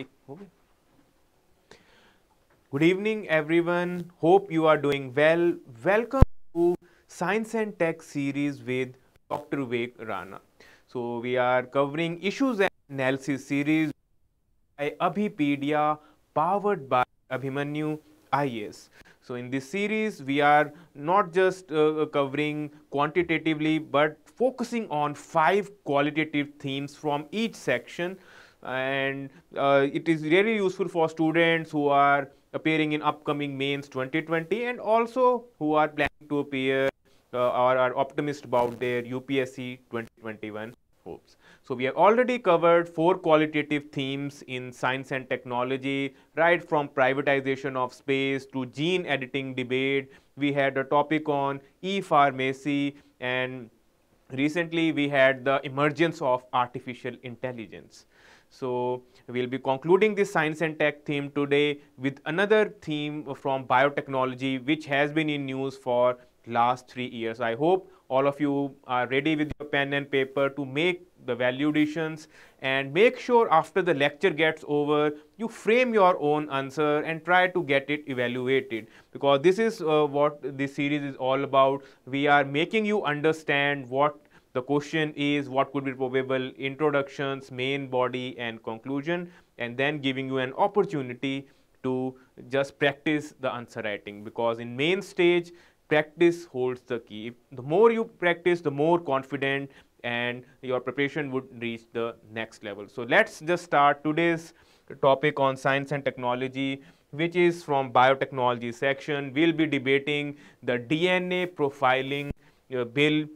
एक हो गया good evening everyone hope you are doing well welcome to science and tech series with doctor Vivek Rana so we are covering issues and analysis series by Abhipedia powered by Abhimanyu IS. So in this series, we are not just uh, uh, covering quantitatively, but focusing on five qualitative themes from each section and uh, it is really useful for students who are appearing in upcoming mains 2020 and also who are planning to appear uh, or are optimist about their UPSC 2021 hopes. So we have already covered four qualitative themes in science and technology, right from privatization of space to gene editing debate. We had a topic on e-pharmacy and recently we had the emergence of artificial intelligence. So we'll be concluding this science and tech theme today with another theme from biotechnology which has been in news for last three years. I hope all of you are ready with your pen and paper to make the value additions and make sure after the lecture gets over you frame your own answer and try to get it evaluated because this is uh, what this series is all about we are making you understand what the question is what could be probable introductions, main body and conclusion and then giving you an opportunity to just practice the answer writing because in main stage practice holds the key. The more you practice, the more confident and your preparation would reach the next level. So let's just start today's topic on science and technology which is from biotechnology section. We'll be debating the DNA profiling uh, bill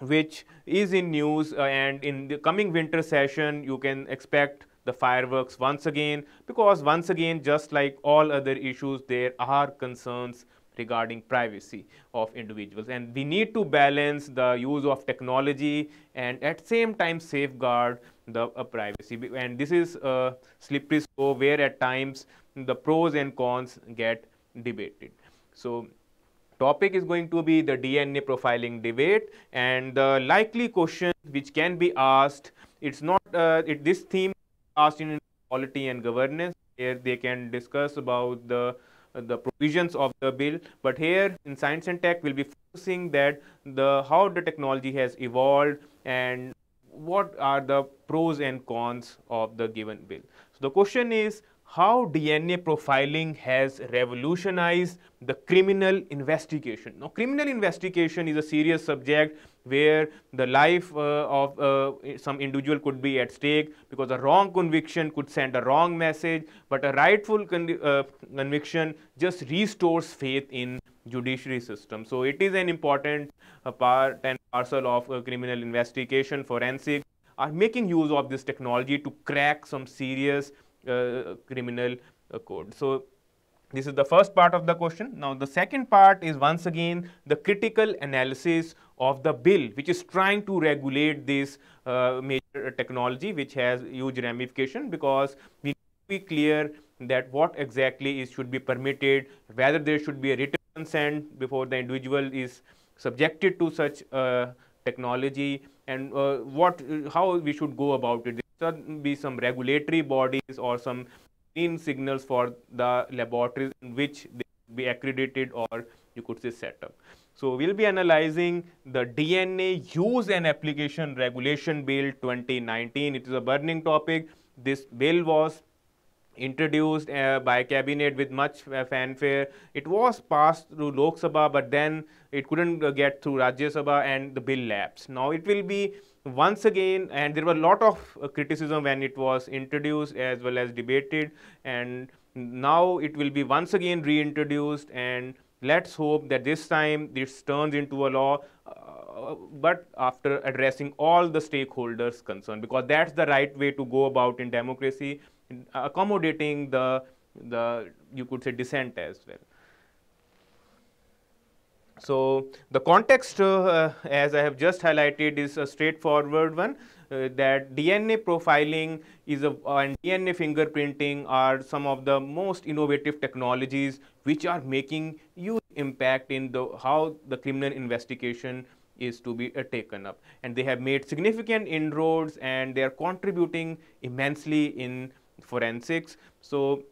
which is in news uh, and in the coming winter session you can expect the fireworks once again because once again just like all other issues there are concerns regarding privacy of individuals and we need to balance the use of technology and at same time safeguard the uh, privacy and this is a slippery slope where at times the pros and cons get debated so topic is going to be the DNA profiling debate and the likely questions which can be asked. It's not, uh, it, this theme asked in quality and governance here they can discuss about the the provisions of the bill but here in science and tech we'll be focusing that the how the technology has evolved and what are the pros and cons of the given bill so the question is how DNA profiling has revolutionized the criminal investigation. Now, criminal investigation is a serious subject where the life uh, of uh, some individual could be at stake because a wrong conviction could send a wrong message, but a rightful con uh, conviction just restores faith in judiciary system. So, it is an important uh, part and parcel of uh, criminal investigation. Forensic are making use of this technology to crack some serious uh, criminal code. So, this is the first part of the question. Now, the second part is once again the critical analysis of the bill which is trying to regulate this uh, major technology which has huge ramification because we need to be clear that what exactly is should be permitted, whether there should be a written consent before the individual is subjected to such uh, technology and uh, what how we should go about it some be some regulatory bodies or some green signals for the laboratories in which they be accredited or you could say set up. So we'll be analyzing the DNA use and application regulation bill 2019. It is a burning topic. This bill was introduced uh, by cabinet with much uh, fanfare. It was passed through Lok Sabha, but then it couldn't uh, get through Rajya Sabha and the bill lapsed. Now it will be once again and there were a lot of uh, criticism when it was introduced as well as debated and now it will be once again reintroduced and let's hope that this time this turns into a law uh, but after addressing all the stakeholders concerned because that's the right way to go about in democracy accommodating the the you could say dissent as well so, the context uh, uh, as I have just highlighted is a straightforward one uh, that DNA profiling is a, uh, and DNA fingerprinting are some of the most innovative technologies which are making huge impact in the how the criminal investigation is to be uh, taken up and they have made significant inroads and they are contributing immensely in forensics. So,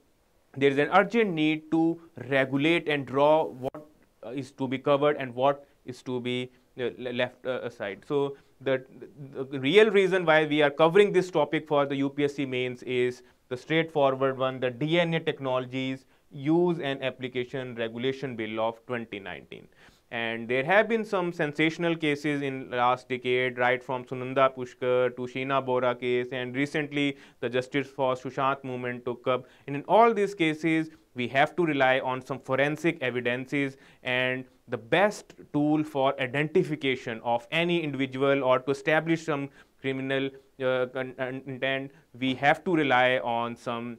there is an urgent need to regulate and draw what uh, is to be covered and what is to be uh, left uh, aside. So the, the, real reason why we are covering this topic for the UPSC mains is the straightforward one, the DNA technologies use and application regulation bill of 2019. And there have been some sensational cases in last decade, right from Sunanda Pushkar to Sheena Bora case, and recently the Justice for Sushant movement took up. And in all these cases, we have to rely on some forensic evidences and the best tool for identification of any individual or to establish some criminal uh, uh intent, we have to rely on some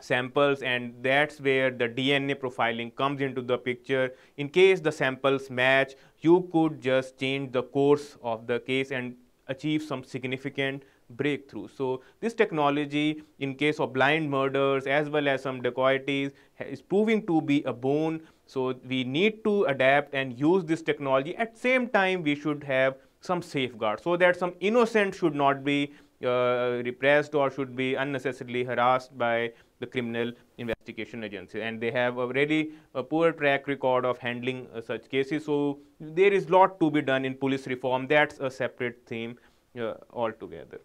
samples and that's where the DNA profiling comes into the picture. In case the samples match, you could just change the course of the case and achieve some significant breakthrough. So this technology in case of blind murders as well as some dacoities is proving to be a boon. So we need to adapt and use this technology. At same time, we should have some safeguards so that some innocent should not be uh, repressed or should be unnecessarily harassed by the criminal investigation agency and they have a really a poor track record of handling uh, such cases so there is lot to be done in police reform that's a separate theme uh, altogether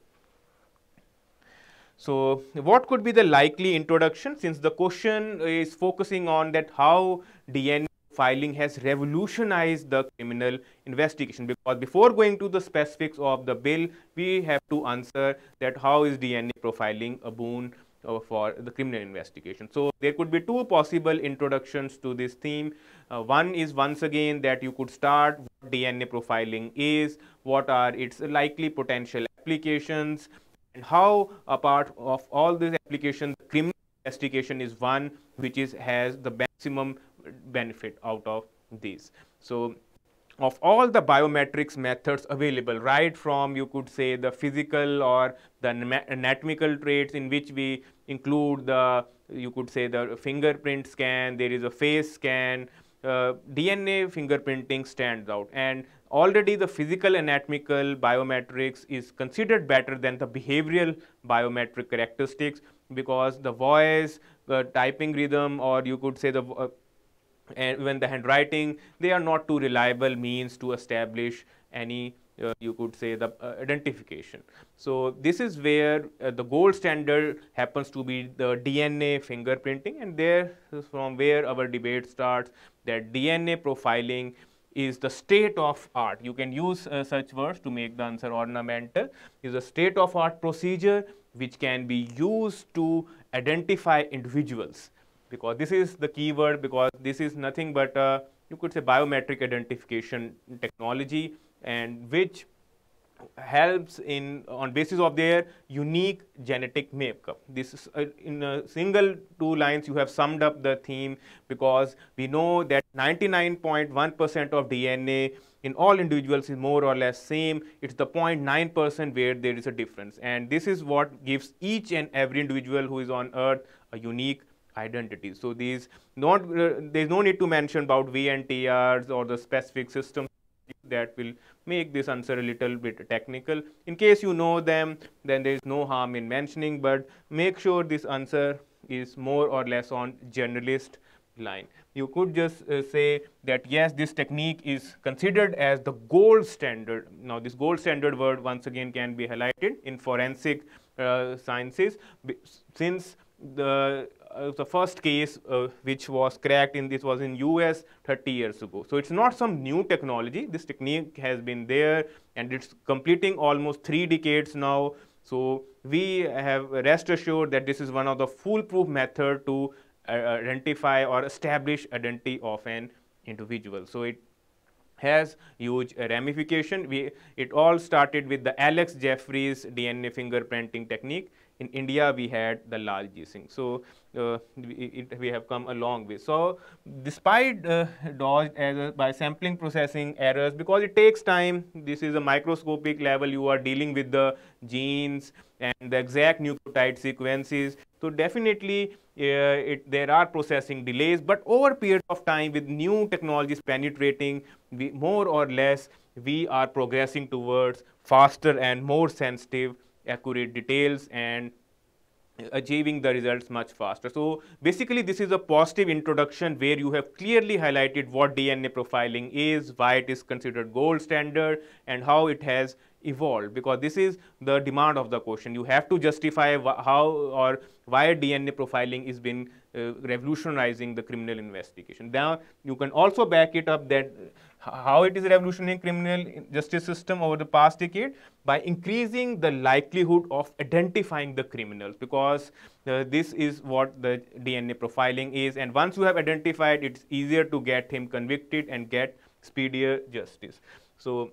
so what could be the likely introduction since the question is focusing on that how dna filing has revolutionized the criminal investigation because before going to the specifics of the bill we have to answer that how is dna profiling a boon uh, for the criminal investigation. So there could be two possible introductions to this theme. Uh, one is once again that you could start what DNA profiling is, what are its likely potential applications, and how a part of all these applications, criminal investigation is one which is has the maximum benefit out of these. So of all the biometrics methods available, right from you could say the physical or the anatomical traits in which we include the, you could say the fingerprint scan, there is a face scan, uh, DNA fingerprinting stands out and already the physical anatomical biometrics is considered better than the behavioral biometric characteristics because the voice, the uh, typing rhythm or you could say the uh, when the handwriting, they are not too reliable means to establish any uh, you could say the uh, identification. So this is where uh, the gold standard happens to be the DNA fingerprinting and there uh, from where our debate starts that DNA profiling is the state of art. You can use uh, such words to make the answer ornamental is a state of art procedure which can be used to identify individuals because this is the keyword because this is nothing but uh, you could say biometric identification technology and which helps in on basis of their unique genetic makeup. This is, uh, in a single two lines you have summed up the theme because we know that 99.1% of DNA in all individuals is more or less same. It's the 0.9% where there is a difference and this is what gives each and every individual who is on earth a unique identity. So these not uh, there is no need to mention about VNTRs or the specific systems that will make this answer a little bit technical. In case you know them, then there is no harm in mentioning, but make sure this answer is more or less on generalist line. You could just uh, say that yes, this technique is considered as the gold standard. Now, this gold standard word once again can be highlighted in forensic uh, sciences since the uh, the first case uh, which was cracked in this was in US 30 years ago. So it's not some new technology. This technique has been there and it's completing almost three decades now. So we have rest assured that this is one of the foolproof method to uh, identify or establish identity of an individual. So it has huge ramification. We, it all started with the Alex Jeffries DNA fingerprinting technique in India we had the large g So uh, it, it, we have come a long way. So despite uh, Dodge a, uh, by sampling processing errors, because it takes time, this is a microscopic level, you are dealing with the genes and the exact nucleotide sequences. So definitely uh, it, there are processing delays, but over periods of time with new technologies penetrating, we, more or less, we are progressing towards faster and more sensitive accurate details and achieving the results much faster. So basically this is a positive introduction where you have clearly highlighted what DNA profiling is, why it is considered gold standard and how it has evolved because this is the demand of the question. You have to justify how or why DNA profiling is been uh, revolutionizing the criminal investigation. Now you can also back it up that how it is revolutionizing criminal justice system over the past decade by increasing the likelihood of identifying the criminals because uh, this is what the DNA profiling is and once you have identified it's easier to get him convicted and get speedier justice. So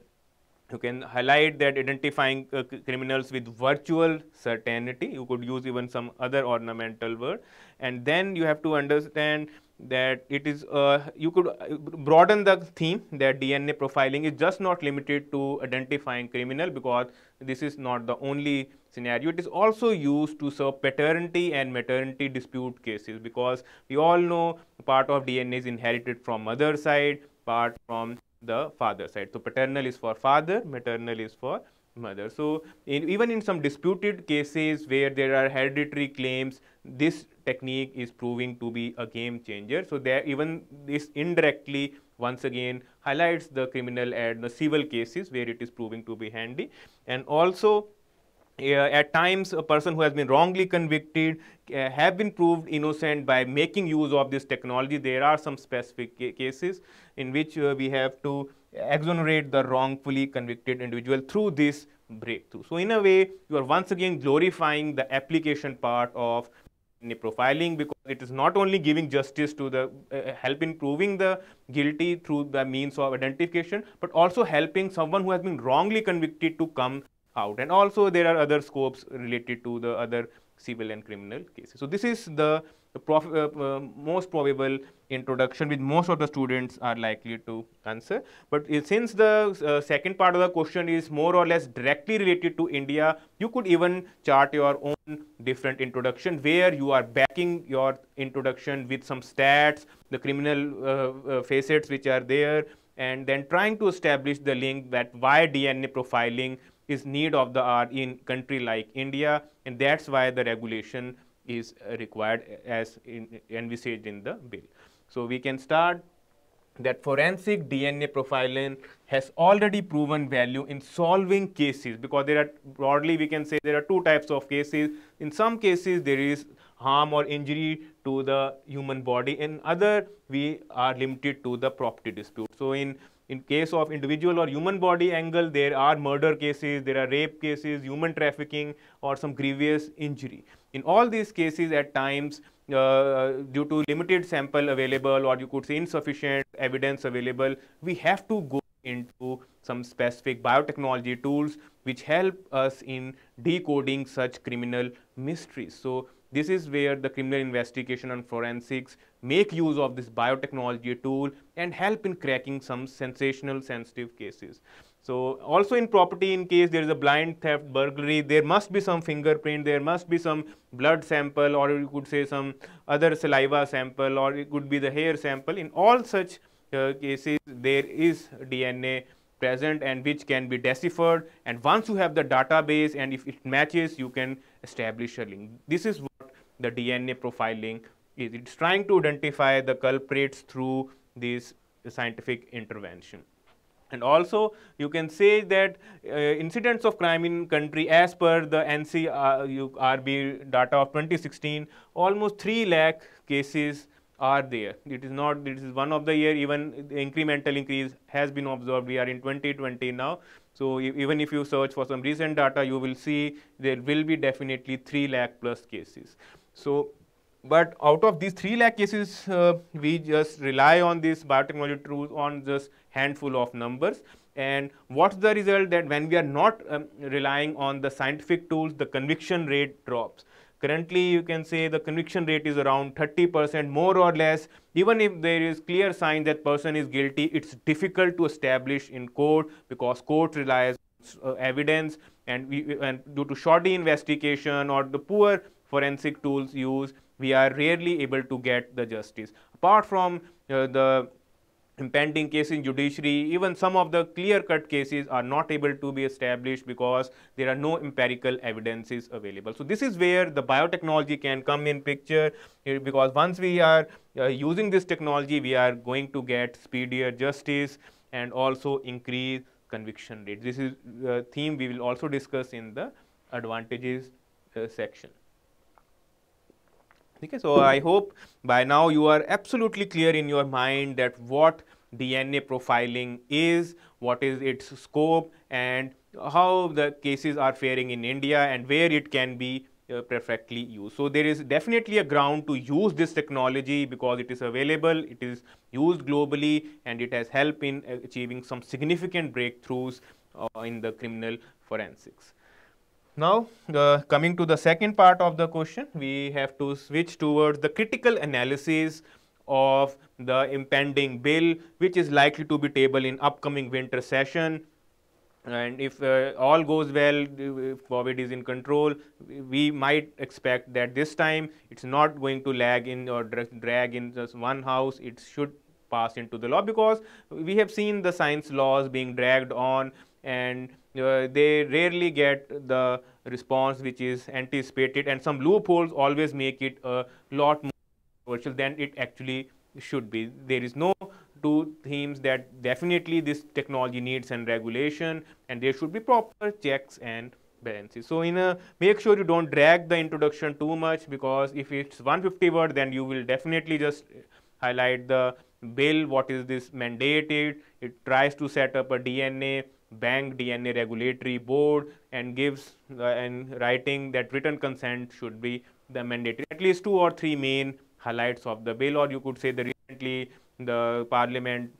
you can highlight that identifying uh, criminals with virtual certainty you could use even some other ornamental word and then you have to understand that it is uh, you could uh, broaden the theme that DNA profiling is just not limited to identifying criminal because this is not the only scenario. It is also used to serve paternity and maternity dispute cases because we all know part of DNA is inherited from mother side, part from the father side. So paternal is for father, maternal is for mother. So in, even in some disputed cases where there are hereditary claims, this technique is proving to be a game changer. So there even this indirectly once again highlights the criminal and the civil cases where it is proving to be handy. And also uh, at times a person who has been wrongly convicted uh, have been proved innocent by making use of this technology. There are some specific ca cases in which uh, we have to exonerate the wrongfully convicted individual through this breakthrough. So in a way, you are once again glorifying the application part of profiling because it is not only giving justice to the uh, uh, help in proving the guilty through the means of identification but also helping someone who has been wrongly convicted to come out and also there are other scopes related to the other civil and criminal cases so this is the the uh, uh, most probable introduction which most of the students are likely to answer. But since the uh, second part of the question is more or less directly related to India, you could even chart your own different introduction where you are backing your introduction with some stats, the criminal facets which are there, and then trying to establish the link that why DNA profiling is need of the hour in country like India and that's why the regulation is required as in, envisaged in the bill. So we can start that forensic DNA profiling has already proven value in solving cases because there are broadly we can say there are two types of cases. In some cases there is harm or injury to the human body. In other we are limited to the property dispute. So in in case of individual or human body angle, there are murder cases, there are rape cases, human trafficking or some grievous injury. In all these cases, at times, uh, uh, due to limited sample available or you could say insufficient evidence available, we have to go into some specific biotechnology tools which help us in decoding such criminal mysteries. So this is where the criminal investigation and forensics make use of this biotechnology tool and help in cracking some sensational sensitive cases. So also in property, in case there is a blind theft, burglary, there must be some fingerprint, there must be some blood sample or you could say some other saliva sample or it could be the hair sample. In all such uh, cases, there is DNA present and which can be deciphered and once you have the database and if it matches, you can establish a link. This is what the DNA profiling is. It's trying to identify the culprits through this scientific intervention. And also, you can say that uh, incidents of crime in country as per the NCRB data of 2016, almost 3 lakh cases are there. It is not, This is one of the year, even the incremental increase has been observed. We are in 2020 now. So even if you search for some recent data, you will see there will be definitely 3 lakh plus cases. So but out of these 3 lakh cases, uh, we just rely on this biotechnology tools on just handful of numbers. And what's the result that when we are not um, relying on the scientific tools, the conviction rate drops. Currently, you can say the conviction rate is around 30% more or less. Even if there is clear sign that person is guilty, it's difficult to establish in court because court relies uh, evidence and, we, and due to shoddy investigation or the poor forensic tools used, we are rarely able to get the justice. Apart from uh, the impending case in judiciary, even some of the clear-cut cases are not able to be established because there are no empirical evidences available. So this is where the biotechnology can come in picture eh, because once we are uh, using this technology, we are going to get speedier justice and also increase conviction rate. This is a uh, theme we will also discuss in the advantages uh, section. Okay, so I hope by now you are absolutely clear in your mind that what DNA profiling is, what is its scope and how the cases are faring in India and where it can be uh, perfectly used. So there is definitely a ground to use this technology because it is available, it is used globally and it has helped in uh, achieving some significant breakthroughs uh, in the criminal forensics. Now, coming to the second part of the question, we have to switch towards the critical analysis of the impending bill, which is likely to be tabled in upcoming winter session. And if uh, all goes well, if COVID is in control, we might expect that this time it's not going to lag in or drag in just one house. It should pass into the law because we have seen the science laws being dragged on and uh, they rarely get the response which is anticipated and some loopholes always make it a lot more controversial than it actually should be. There is no two themes that definitely this technology needs and regulation and there should be proper checks and balances. So in a make sure you don't drag the introduction too much because if it's 150 word then you will definitely just highlight the bill what is this mandated it tries to set up a DNA bank DNA regulatory board and gives uh, and writing that written consent should be the mandatory. At least two or three main highlights of the bill or you could say the recently the parliament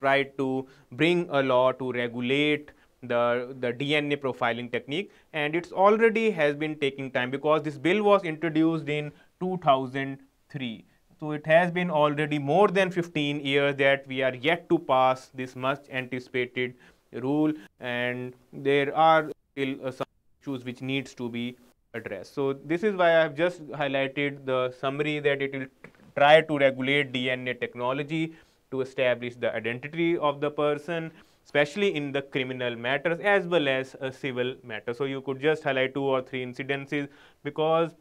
tried to bring a law to regulate the, the DNA profiling technique and it's already has been taking time because this bill was introduced in 2003. So it has been already more than 15 years that we are yet to pass this much anticipated rule and there are still uh, some issues which needs to be addressed. So this is why I have just highlighted the summary that it will try to regulate DNA technology to establish the identity of the person especially in the criminal matters as well as a uh, civil matters. So you could just highlight two or three incidences because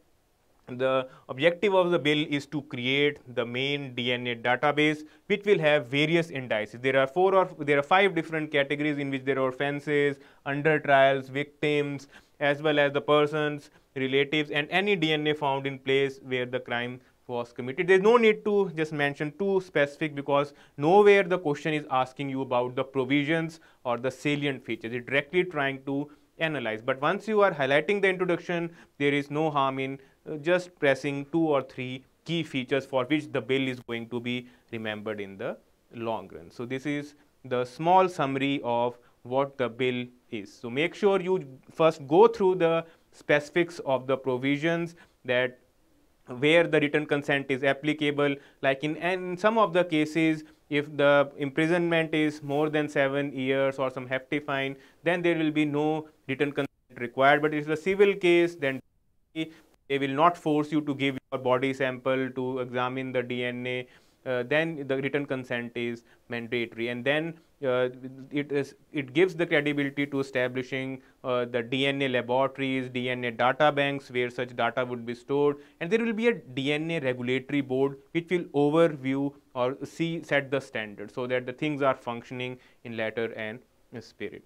the objective of the bill is to create the main DNA database which will have various indices. There are four or there are five different categories in which there are offenses, under trials, victims, as well as the persons, relatives and any DNA found in place where the crime was committed. There is no need to just mention too specific because nowhere the question is asking you about the provisions or the salient features. It's directly trying to analyze. But once you are highlighting the introduction, there is no harm in uh, just pressing two or three key features for which the bill is going to be remembered in the long run. So, this is the small summary of what the bill is. So, make sure you first go through the specifics of the provisions that where the written consent is applicable like in some of the cases if the imprisonment is more than 7 years or some hefty fine then there will be no written consent required but if it's a civil case then they will not force you to give your body sample to examine the DNA. Uh, then the written consent is mandatory, and then uh, it is it gives the credibility to establishing uh, the DNA laboratories, DNA data banks where such data would be stored, and there will be a DNA regulatory board which will overview or see set the standard so that the things are functioning in letter and spirit.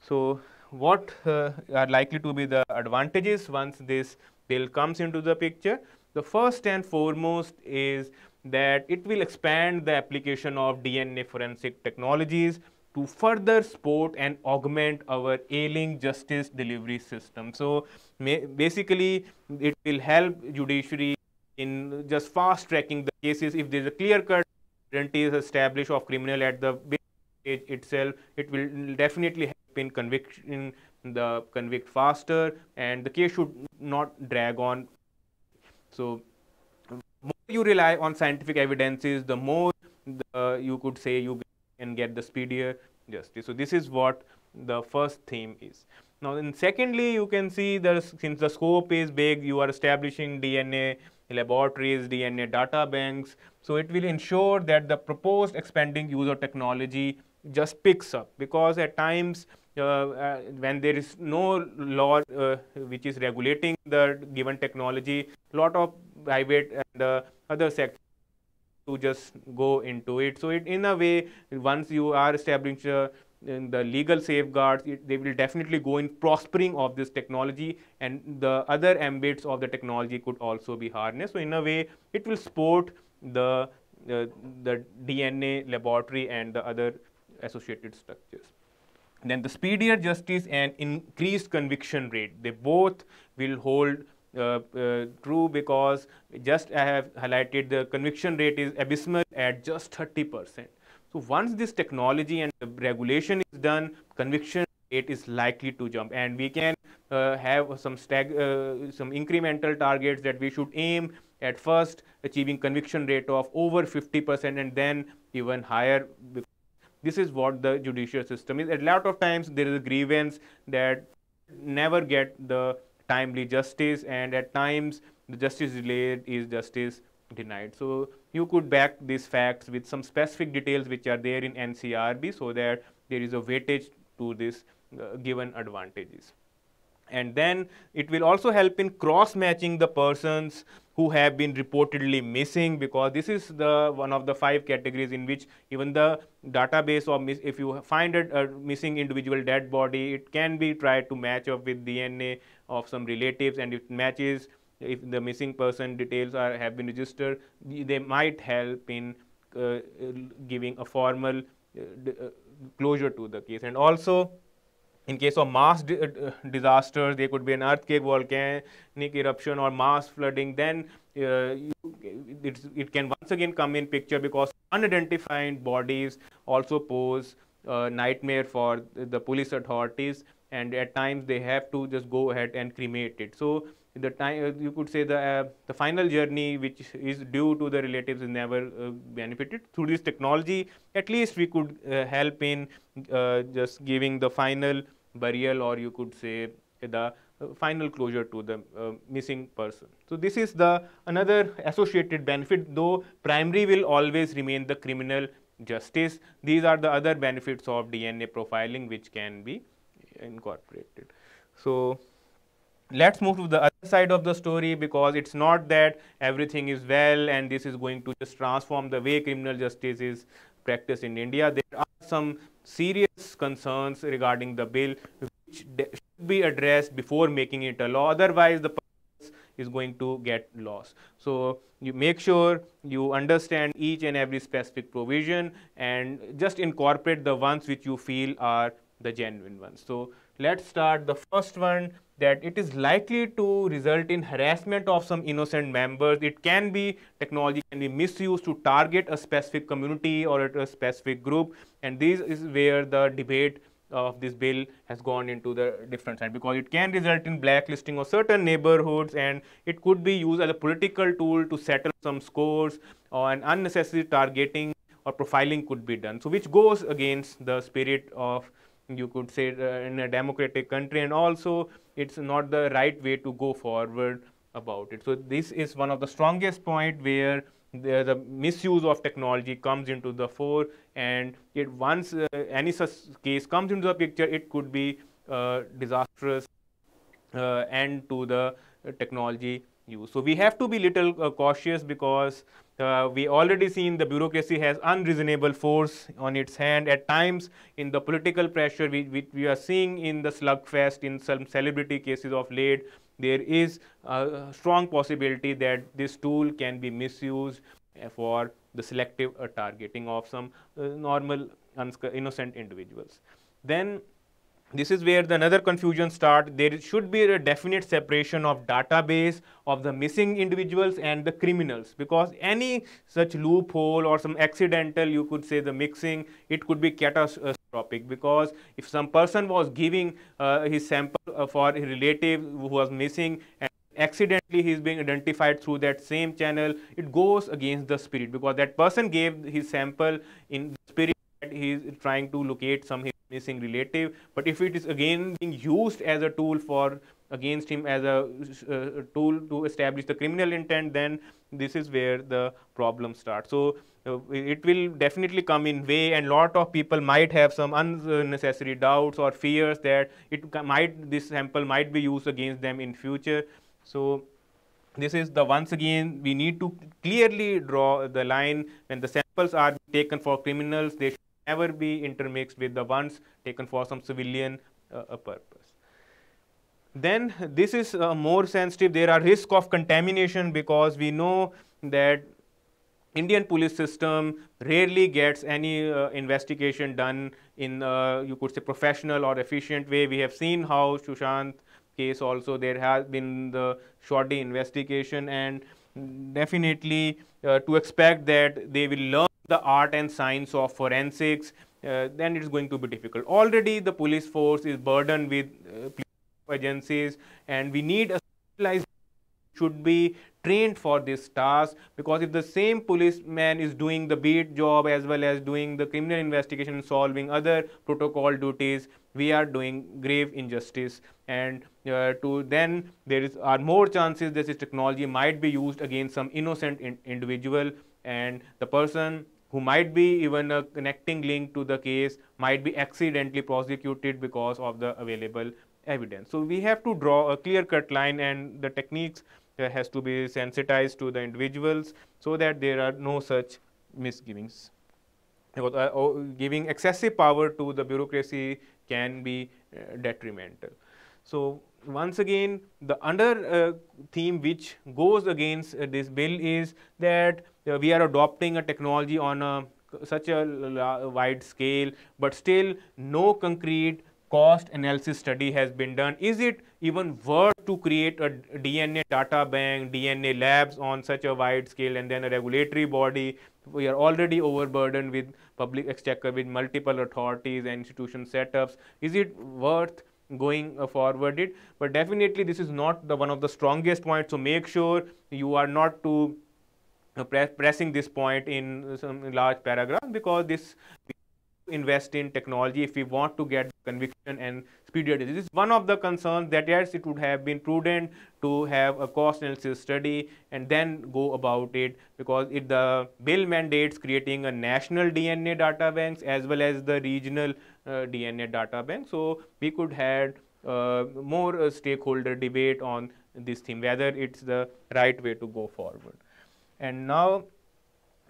So, what uh, are likely to be the advantages once this till comes into the picture. The first and foremost is that it will expand the application of DNA forensic technologies to further support and augment our ailing justice delivery system. So basically, it will help judiciary in just fast tracking the cases. If there is a clear cut identity is established of criminal at the stage itself, it will definitely help in conviction the convict faster and the case should not drag on. So more you rely on scientific evidences, the more the, you could say you can get the speedier justice. So this is what the first theme is. Now then secondly, you can see that since the scope is big, you are establishing DNA laboratories, DNA data banks. So it will ensure that the proposed expanding use of technology just picks up because at times uh, uh, when there is no law uh, which is regulating the given technology, lot of private and other sectors to just go into it. So it, in a way, once you are establishing uh, the legal safeguards, it, they will definitely go in prospering of this technology and the other ambits of the technology could also be harnessed. So in a way, it will support the, uh, the DNA laboratory and the other associated structures. Then the speedier justice and increased conviction rate, they both will hold uh, uh, true because just I have highlighted the conviction rate is abysmal at just 30%. So once this technology and regulation is done, conviction rate is likely to jump and we can uh, have some stag, uh, some incremental targets that we should aim at first achieving conviction rate of over 50% and then even higher this is what the judicial system is. A lot of times there is a grievance that never get the timely justice and at times the justice delayed is justice denied. So you could back these facts with some specific details which are there in NCRB so that there is a weightage to this uh, given advantages and then it will also help in cross matching the persons who have been reportedly missing because this is the one of the five categories in which even the database or if you find a uh, missing individual dead body it can be tried to match up with dna of some relatives and it matches if the missing person details are have been registered they might help in uh, giving a formal uh, uh closure to the case and also in case of mass di uh, disasters, there could be an earthquake, volcanic eruption, or mass flooding. Then uh, it, it can once again come in picture because unidentified bodies also pose a nightmare for the police authorities, and at times they have to just go ahead and cremate it. So the time uh, you could say the uh, the final journey which is due to the relatives is never uh, benefited through this technology at least we could uh, help in uh, just giving the final burial or you could say the uh, final closure to the uh, missing person. So, this is the another associated benefit though primary will always remain the criminal justice. These are the other benefits of DNA profiling which can be incorporated. So, let us move to the other side of the story because it is not that everything is well and this is going to just transform the way criminal justice is practiced in India. There are some serious concerns regarding the bill which should be addressed before making it a law. Otherwise, the purpose is going to get lost. So you make sure you understand each and every specific provision and just incorporate the ones which you feel are the genuine ones. So let's start the first one that it is likely to result in harassment of some innocent members. It can be, technology can be misused to target a specific community or a specific group. And this is where the debate of this bill has gone into the different side because it can result in blacklisting of certain neighborhoods and it could be used as a political tool to settle some scores or an unnecessary targeting or profiling could be done. So which goes against the spirit of you could say uh, in a democratic country and also it's not the right way to go forward about it so this is one of the strongest point where the, the misuse of technology comes into the fore and it once uh, any such case comes into the picture it could be uh, disastrous uh, end to the uh, technology so we have to be little uh, cautious because uh, we already seen the bureaucracy has unreasonable force on its hand. At times in the political pressure we, we, we are seeing in the slugfest in some celebrity cases of late, there is a strong possibility that this tool can be misused uh, for the selective uh, targeting of some uh, normal innocent individuals. Then this is where the another confusion start there should be a definite separation of database of the missing individuals and the criminals because any such loophole or some accidental you could say the mixing it could be catastrophic because if some person was giving uh, his sample uh, for a relative who was missing and accidentally he is being identified through that same channel it goes against the spirit because that person gave his sample in the spirit that he is trying to locate some missing relative but if it is again being used as a tool for against him as a uh, tool to establish the criminal intent then this is where the problem starts so uh, it will definitely come in way and lot of people might have some unnecessary doubts or fears that it might this sample might be used against them in future so this is the once again we need to clearly draw the line when the samples are taken for criminals they should never be intermixed with the ones taken for some civilian uh, purpose. Then this is uh, more sensitive. There are risk of contamination because we know that Indian police system rarely gets any uh, investigation done in, uh, you could say, professional or efficient way. We have seen how Shushant case also there has been the short investigation and definitely uh, to expect that they will learn the art and science of forensics, uh, then it's going to be difficult. Already the police force is burdened with uh, agencies and we need a specialized should be trained for this task because if the same policeman is doing the beat job as well as doing the criminal investigation and solving other protocol duties, we are doing grave injustice and uh, to then there is are more chances that this technology might be used against some innocent in individual and the person who might be even a connecting link to the case might be accidentally prosecuted because of the available evidence. So, we have to draw a clear cut line and the techniques uh, has to be sensitized to the individuals so that there are no such misgivings. Because, uh, oh, giving excessive power to the bureaucracy can be uh, detrimental. So, once again the other uh, theme which goes against uh, this bill is that uh, we are adopting a technology on a, uh, such a uh, wide scale, but still no concrete cost analysis study has been done. Is it even worth to create a DNA data bank, DNA labs on such a wide scale and then a regulatory body? We are already overburdened with public exchequer, with multiple authorities and institution setups. Is it worth going forward it? But definitely this is not the one of the strongest points. So make sure you are not too uh, pressing this point in some large paragraph because this invest in technology if we want to get conviction and speed This is one of the concerns that yes, it would have been prudent to have a cost analysis study and then go about it because if the bill mandates creating a national DNA data banks as well as the regional uh, DNA data bank. So we could have uh, more uh, stakeholder debate on this theme, whether it's the right way to go forward. And now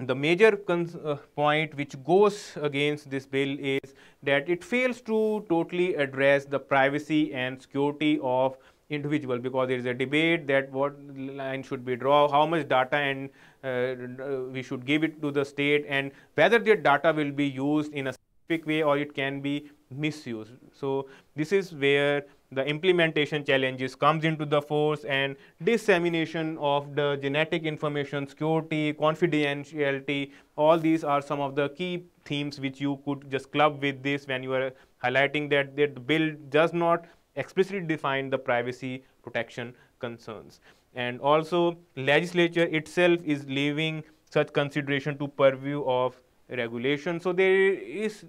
the major uh, point which goes against this bill is that it fails to totally address the privacy and security of individual because there is a debate that what line should be drawn, how much data and uh, uh, we should give it to the state and whether that data will be used in a specific way or it can be misused. So, this is where the implementation challenges comes into the force and dissemination of the genetic information security confidentiality all these are some of the key themes which you could just club with this when you are highlighting that the bill does not explicitly define the privacy protection concerns and also legislature itself is leaving such consideration to purview of regulation. So there is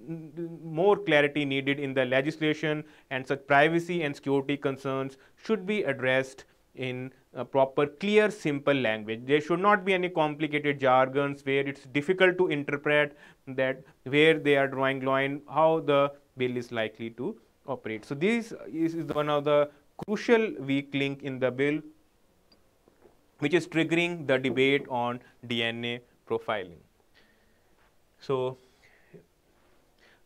more clarity needed in the legislation and such privacy and security concerns should be addressed in proper, clear, simple language. There should not be any complicated jargons where it's difficult to interpret that where they are drawing line, how the bill is likely to operate. So this is one of the crucial weak link in the bill which is triggering the debate on DNA profiling. So,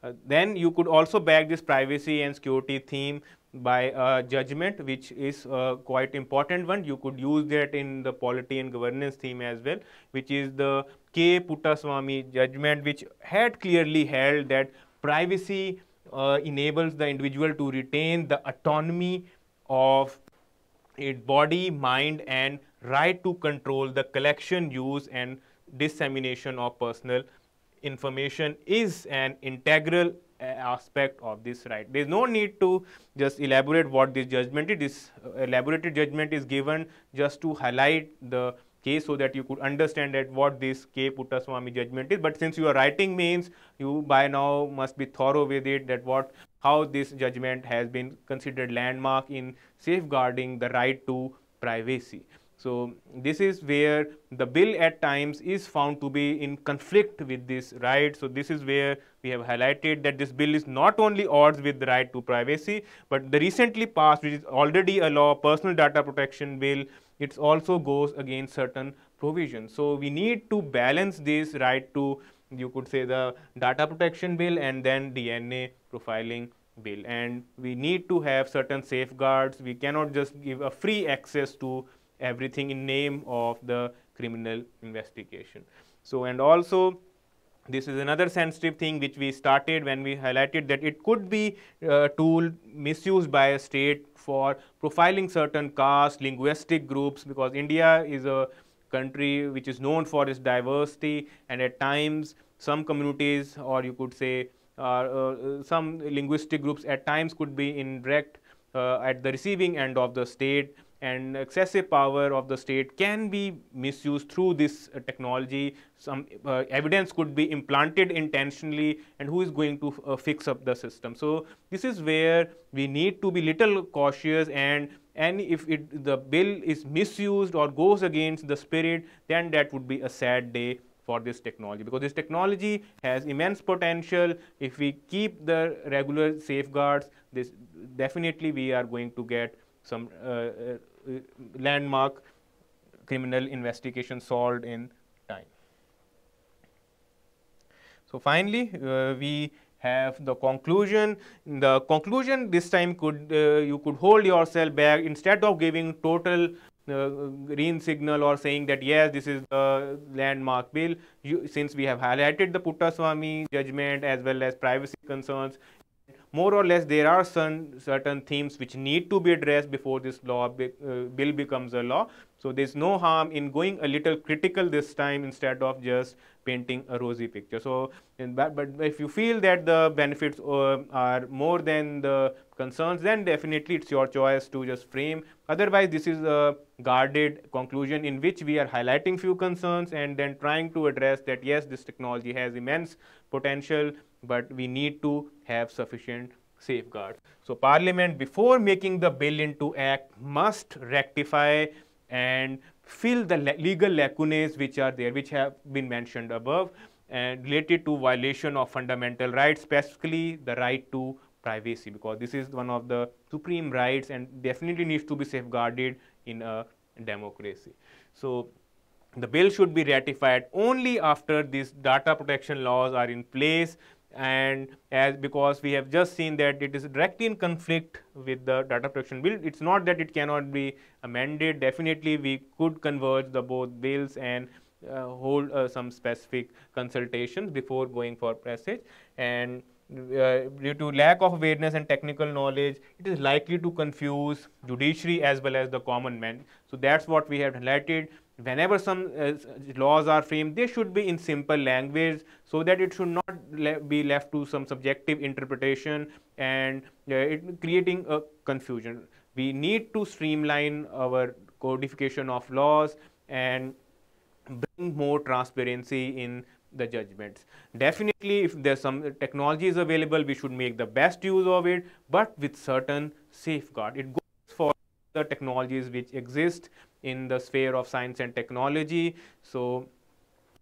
uh, then you could also back this privacy and security theme by a judgment which is quite important one. You could use that in the polity and governance theme as well which is the K. Puttaswamy judgment which had clearly held that privacy uh, enables the individual to retain the autonomy of its body, mind and right to control the collection, use and dissemination of personal information is an integral uh, aspect of this right. There is no need to just elaborate what this judgment is. This uh, elaborated judgment is given just to highlight the case so that you could understand that what this K. Puttaswamy judgment is. But since you are writing means you by now must be thorough with it that what how this judgment has been considered landmark in safeguarding the right to privacy. So this is where the bill at times is found to be in conflict with this right. So this is where we have highlighted that this bill is not only odds with the right to privacy, but the recently passed, which is already a law, personal data protection bill, it also goes against certain provisions. So we need to balance this right to, you could say the data protection bill and then DNA profiling bill. And we need to have certain safeguards. We cannot just give a free access to everything in name of the criminal investigation. So, and also this is another sensitive thing which we started when we highlighted that it could be a uh, tool misused by a state for profiling certain caste, linguistic groups because India is a country which is known for its diversity and at times some communities or you could say uh, uh, some linguistic groups at times could be in direct uh, at the receiving end of the state and excessive power of the state can be misused through this uh, technology. Some uh, evidence could be implanted intentionally and who is going to uh, fix up the system. So, this is where we need to be little cautious and and if it, the bill is misused or goes against the spirit, then that would be a sad day for this technology because this technology has immense potential if we keep the regular safeguards this definitely we are going to get some uh, uh uh, landmark criminal investigation solved in time. So, finally, uh, we have the conclusion. In the conclusion this time could uh, you could hold yourself back instead of giving total uh, green signal or saying that yes this is the landmark bill you, since we have highlighted the Puttaswamy judgment as well as privacy concerns more or less there are some certain themes which need to be addressed before this law be, uh, bill becomes a law. So there's no harm in going a little critical this time instead of just painting a rosy picture. So, that, but if you feel that the benefits uh, are more than the concerns, then definitely it's your choice to just frame. Otherwise, this is a guarded conclusion in which we are highlighting few concerns and then trying to address that yes, this technology has immense potential but we need to have sufficient safeguards. So Parliament before making the bill into act must rectify and fill the legal lacunae which are there which have been mentioned above and related to violation of fundamental rights specifically the right to privacy because this is one of the supreme rights and definitely needs to be safeguarded in a democracy. So the bill should be ratified only after these data protection laws are in place and as because we have just seen that it is directly in conflict with the data protection bill it's not that it cannot be amended definitely we could converge the both bills and uh, hold uh, some specific consultations before going for passage and uh, due to lack of awareness and technical knowledge, it is likely to confuse judiciary as well as the common man. So that's what we have highlighted. Whenever some uh, laws are framed, they should be in simple language so that it should not le be left to some subjective interpretation and uh, it, creating a confusion. We need to streamline our codification of laws and bring more transparency in the judgments. Definitely, if there's some technology is available, we should make the best use of it, but with certain safeguard. It goes for the technologies which exist in the sphere of science and technology. So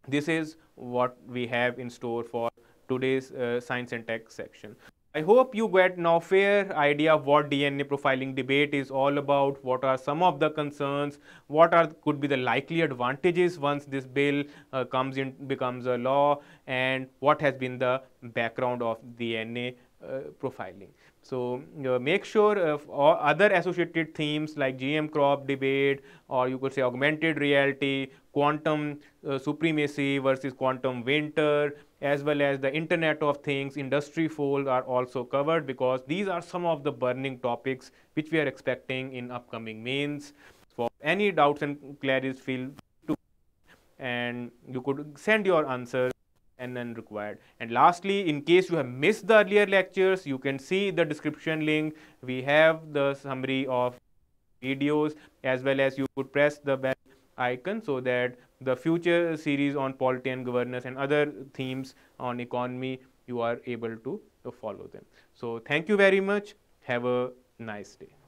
this is what we have in store for today's uh, science and tech section. I hope you get now fair idea of what DNA profiling debate is all about, what are some of the concerns, what are could be the likely advantages once this bill uh, comes in becomes a law and what has been the background of DNA uh, profiling. So, uh, make sure uh, other associated themes like GM crop debate or you could say augmented reality, quantum uh, supremacy versus quantum winter as well as the internet of things, industry fold are also covered because these are some of the burning topics which we are expecting in upcoming mains. For any doubts and queries feel to and you could send your answers and then required. And lastly, in case you have missed the earlier lectures, you can see the description link. We have the summary of videos as well as you could press the bell icon so that the future series on polity and governance and other themes on economy, you are able to follow them. So thank you very much. Have a nice day.